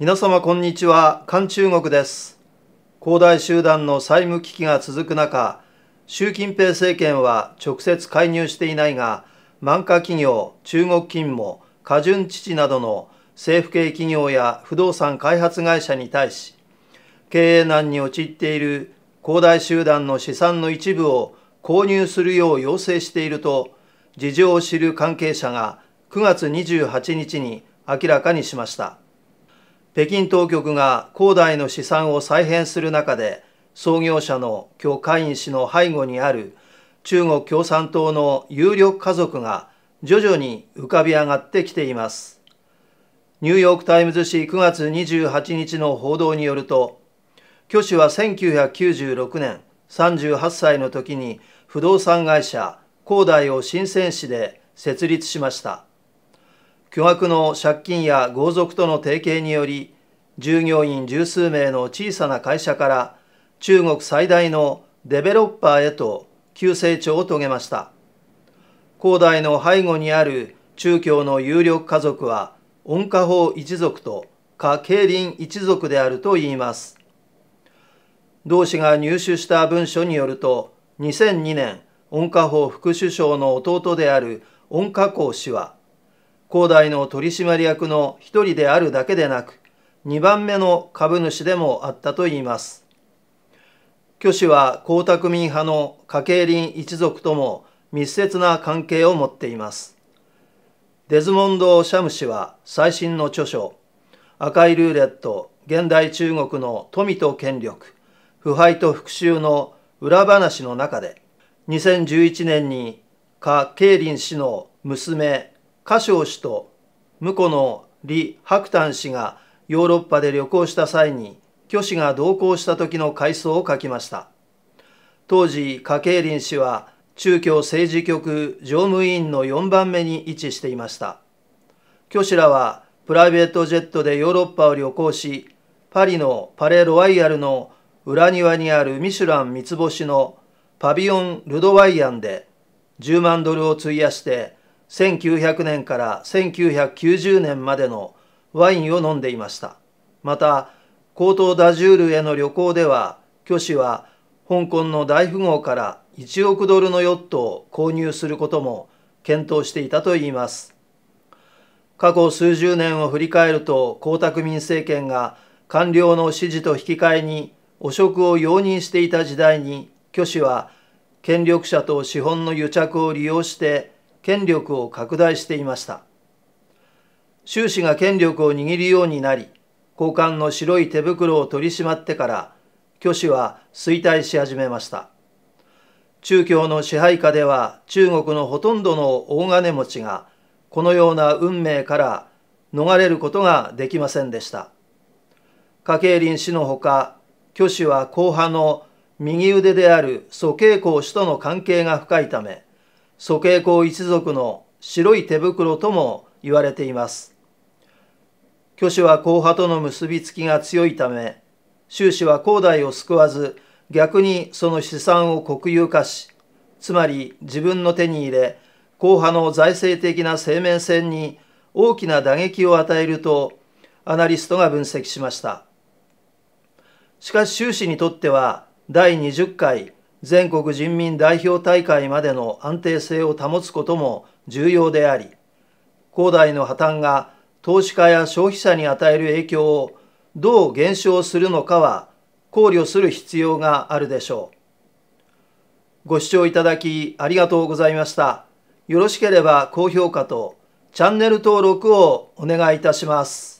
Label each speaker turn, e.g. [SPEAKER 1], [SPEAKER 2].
[SPEAKER 1] 皆様こんにちは韓中国です恒大集団の債務危機が続く中習近平政権は直接介入していないが満華企業中国金も華潤父などの政府系企業や不動産開発会社に対し経営難に陥っている恒大集団の資産の一部を購入するよう要請していると事情を知る関係者が9月28日に明らかにしました。北京当局が恒大の資産を再編する中で創業者の許家印氏の背後にある中国共産党の有力家族が徐々に浮かび上がってきています。ニューヨーク・タイムズ紙9月28日の報道によると、許氏は1996年38歳の時に不動産会社恒大を深セン市で設立しました。巨額の借金や豪族との提携により従業員十数名の小さな会社から中国最大のデベロッパーへと急成長を遂げました。恒大の背後にある中共の有力家族は温家宝一族と家慶林一族であると言います。同氏が入手した文書によると2002年温家宝副首相の弟である温家宝氏は恒大の取締役の一人であるだけでなく2番目の株主でもあったといいます。虚子は江沢民派の家計林一族とも密接な関係を持っています。デズモンド・シャム氏は最新の著書「赤いルーレット現代中国の富と権力腐敗と復讐」の裏話の中で2011年に家慶林氏の娘家昌氏と婿の李白丹氏がヨーロッパで旅行した際に虚子が同行した時の回想を書きました当時家計林氏は中共政治局常務委員の4番目に位置していました虚子らはプライベートジェットでヨーロッパを旅行しパリのパレ・ロワイヤルの裏庭にあるミシュラン三つ星のパビオン・ルドワイアンで10万ドルを費やして1900年から1990年までのワインを飲んでいました。また、高等ダジュールへの旅行では、虚子は香港の大富豪から1億ドルのヨットを購入することも検討していたといいます。過去数十年を振り返ると、江沢民政権が官僚の支持と引き換えに汚職を容認していた時代に、虚子は権力者と資本の癒着を利用して権力を拡大していました。習氏が権力を握るようになり、交換の白い手袋を取り締まってから、虚子は衰退し始めました。中共の支配下では中国のほとんどの大金持ちがこのような運命から逃れることができませんでした。家計林氏のほか、虚子は後派の右腕である蘇慶公氏との関係が深いため、蘇慶公一族の白い手袋とも言われています。挙子は後派との結びつきが強いため、周氏は高代を救わず、逆にその資産を国有化し、つまり自分の手に入れ、後派の財政的な生命線に大きな打撃を与えると、アナリストが分析しました。しかし、習氏にとっては、第20回全国人民代表大会までの安定性を保つことも重要であり、高大の破綻が投資家や消費者に与える影響をどう減少するのかは考慮する必要があるでしょう。ご視聴いただきありがとうございました。よろしければ高評価とチャンネル登録をお願いいたします。